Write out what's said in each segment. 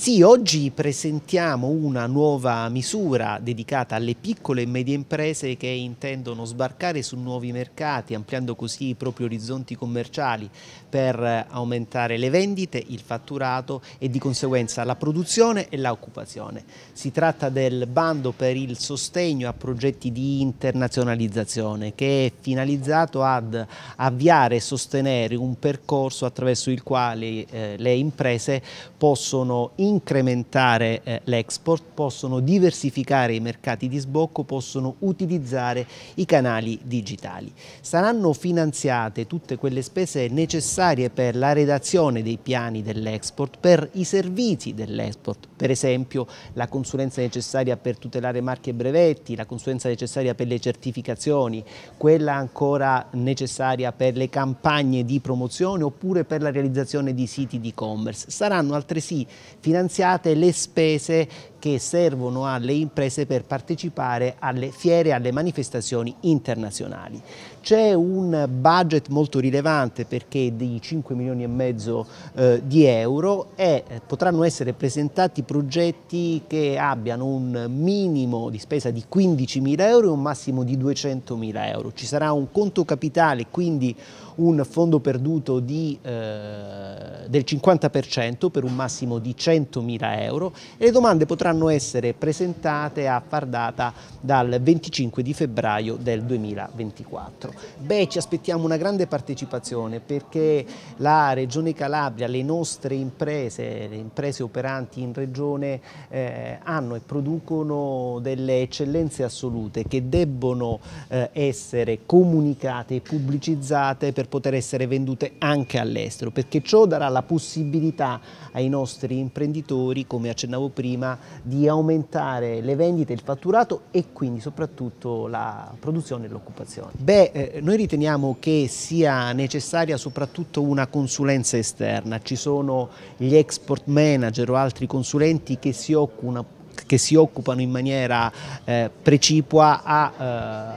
Sì, oggi presentiamo una nuova misura dedicata alle piccole e medie imprese che intendono sbarcare su nuovi mercati, ampliando così i propri orizzonti commerciali per aumentare le vendite, il fatturato e di conseguenza la produzione e l'occupazione. Si tratta del bando per il sostegno a progetti di internazionalizzazione che è finalizzato ad avviare e sostenere un percorso attraverso il quale eh, le imprese possono in incrementare eh, l'export, possono diversificare i mercati di sbocco, possono utilizzare i canali digitali. Saranno finanziate tutte quelle spese necessarie per la redazione dei piani dell'export, per i servizi dell'export, per esempio la consulenza necessaria per tutelare marchi e brevetti, la consulenza necessaria per le certificazioni, quella ancora necessaria per le campagne di promozione oppure per la realizzazione di siti di e-commerce. Saranno altresì finanziate finanziate le spese che servono alle imprese per partecipare alle fiere, alle manifestazioni internazionali. C'è un budget molto rilevante perché di 5 milioni e mezzo eh, di euro e eh, potranno essere presentati progetti che abbiano un minimo di spesa di 15 mila euro e un massimo di 200 mila euro. Ci sarà un conto capitale, quindi un fondo perduto di, eh, del 50% per un massimo di 100 mila euro e le domande potranno potranno essere presentate a far data dal 25 di febbraio del 2024. Beh, ci aspettiamo una grande partecipazione perché la Regione Calabria, le nostre imprese, le imprese operanti in Regione eh, hanno e producono delle eccellenze assolute che debbono eh, essere comunicate e pubblicizzate per poter essere vendute anche all'estero perché ciò darà la possibilità ai nostri imprenditori, come accennavo prima, di aumentare le vendite, il fatturato e quindi soprattutto la produzione e l'occupazione? Beh, eh, noi riteniamo che sia necessaria soprattutto una consulenza esterna, ci sono gli export manager o altri consulenti che si occupano che si occupano in maniera eh, precipua a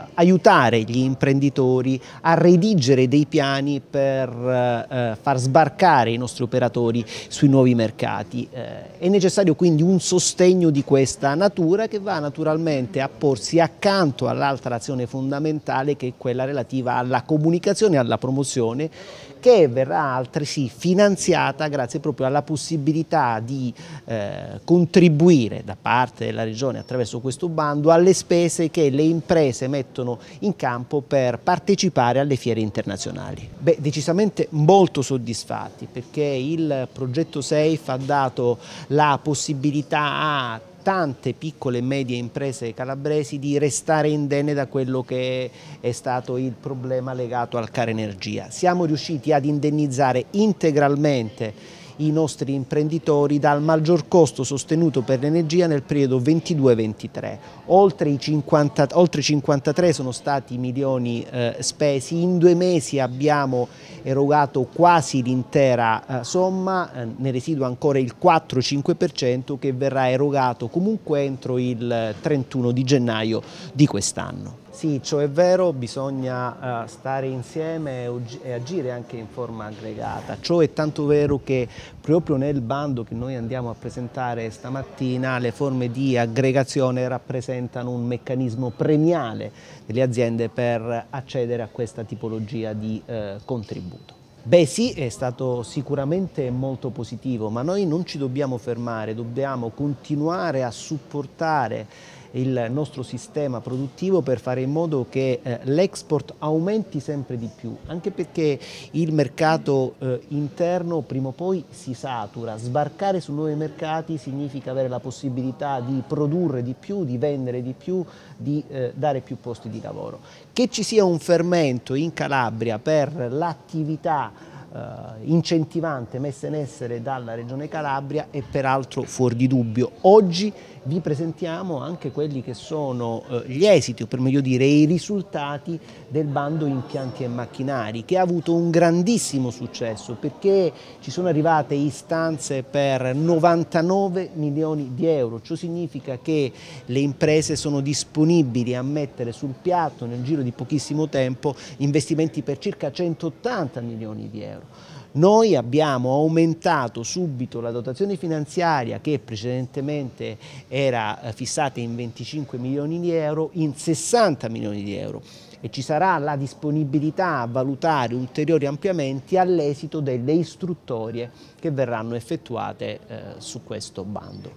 eh, aiutare gli imprenditori a redigere dei piani per eh, eh far sbarcare i nostri operatori sui nuovi mercati. Eh, è necessario quindi un sostegno di questa natura che va naturalmente a porsi accanto all'altra azione fondamentale che è quella relativa alla comunicazione e alla promozione che verrà altresì finanziata grazie proprio alla possibilità di eh, contribuire da parte parte della regione attraverso questo bando alle spese che le imprese mettono in campo per partecipare alle fiere internazionali. Beh, decisamente molto soddisfatti perché il progetto SAFE ha dato la possibilità a tante piccole e medie imprese calabresi di restare indenne da quello che è stato il problema legato al caro energia. Siamo riusciti ad indennizzare integralmente i nostri imprenditori dal maggior costo sostenuto per l'energia nel periodo 22-23. Oltre, oltre, 53 sono stati i milioni eh, spesi, in due mesi abbiamo erogato quasi l'intera eh, somma, eh, ne residua ancora il 4-5% che verrà erogato comunque entro il 31 eh, di gennaio di quest'anno. Sì, ciò è vero, bisogna eh, stare insieme e agire anche in forma aggregata. Ciò è tanto vero che proprio nel bando che noi andiamo a presentare stamattina le forme di aggregazione rappresentano un meccanismo premiale delle aziende per accedere a questa tipologia di eh, contributo. Beh sì, è stato sicuramente molto positivo, ma noi non ci dobbiamo fermare, dobbiamo continuare a supportare il nostro sistema produttivo per fare in modo che eh, l'export aumenti sempre di più, anche perché il mercato eh, interno prima o poi si satura, sbarcare su nuovi mercati significa avere la possibilità di produrre di più, di vendere di più, di eh, dare più posti di lavoro. Che ci sia un fermento in Calabria per l'attività eh, incentivante messa in essere dalla Regione Calabria e peraltro fuori di dubbio. Oggi vi presentiamo anche quelli che sono eh, gli esiti, o per meglio dire i risultati del bando impianti e macchinari, che ha avuto un grandissimo successo perché ci sono arrivate istanze per 99 milioni di euro. Ciò significa che le imprese sono disponibili a mettere sul piatto nel giro di pochissimo tempo investimenti per circa 180 milioni di euro italiano. Noi abbiamo aumentato subito la dotazione finanziaria che precedentemente era eh, fissata in 25 milioni di euro in 60 milioni di euro e ci sarà la disponibilità a valutare ulteriori ampliamenti all'esito delle istruttorie che verranno effettuate eh, su questo bando.